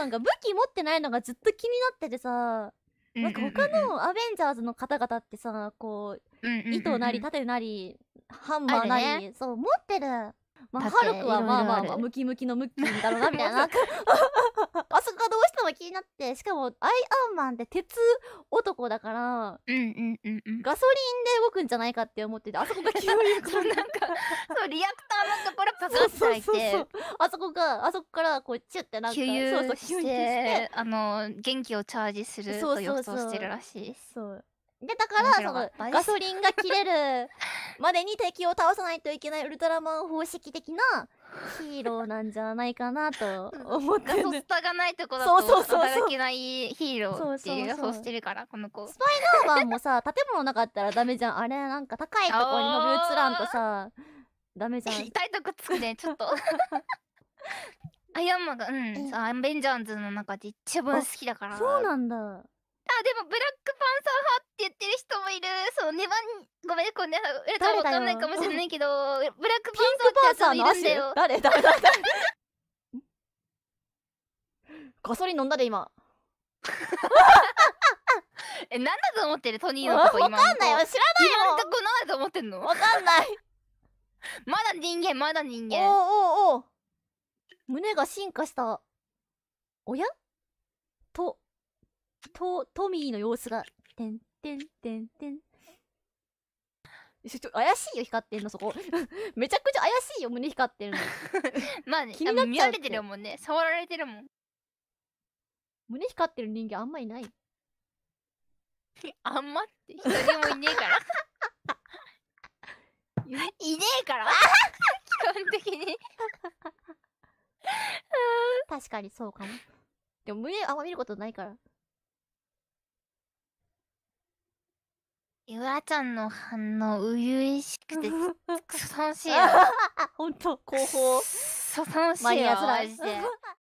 なんか武器持ってないのがずっと気になっててさ、なんか他のアベンジャーズの方々ってさ、こう、糸なり盾なり、ハンマーなり、そう、持ってる。まあ、ハルクはまあまあまあ、ムキムキのムッキーだろうな、みたいな。あそこはどう気になってしかもアイアンマンって鉄男だからガソリンで動くんじゃないかって思っててあそこが急にそうなんか そうリアクターのところパカッて開いてあそこがあそこからこうチュッてなんか給油そうそうしてあの元気をチャージすると予想してるらしいでそうそうそうで、だから、その、ガソリンが切れるまでに敵を倒さないといけないウルトラマン方式的なヒーローなんじゃないかなと思ってるソスタがないとこだと働けないヒーローっていう予想してるからこの子スパイダーマンもさ建物なかったらダメじゃんあれなんか高いとこに飛び移らんとさダメじゃん痛いとこつくねちょっと アイアンマンがうんアベンジャーズの中で一番好きだからそうなんだあでもブラックパンサーハ言ってる人もいるそうネバごめんこんな裏とわかんないかもしれないけどブラックパンサーってやつもいるんだよ誰誰誰 ガソリン飲んだで今 え、なんだと思ってるトニーのこ今わかんないよ、知らないよ今のこなんだと思ってんのわかんない まだ人間、まだ人間おおお胸が進化したおやと、と、トミーの様子がてんてんてんてん。ちょっと怪しいよ、光ってんの、そこ。めちゃくちゃ怪しいよ、胸光ってるの。まあね、気になっちゃ見られてるもんね。触られてるもん。胸光ってる人間あんまいない。あんまって一人もいねえから。いねえから基本的に確かにそうかも。でも胸あんま見ることないから。ゆあちゃんの反応、初々しくて、くそ楽しいよ。ほんと、広報。そ楽しいよ。マジで。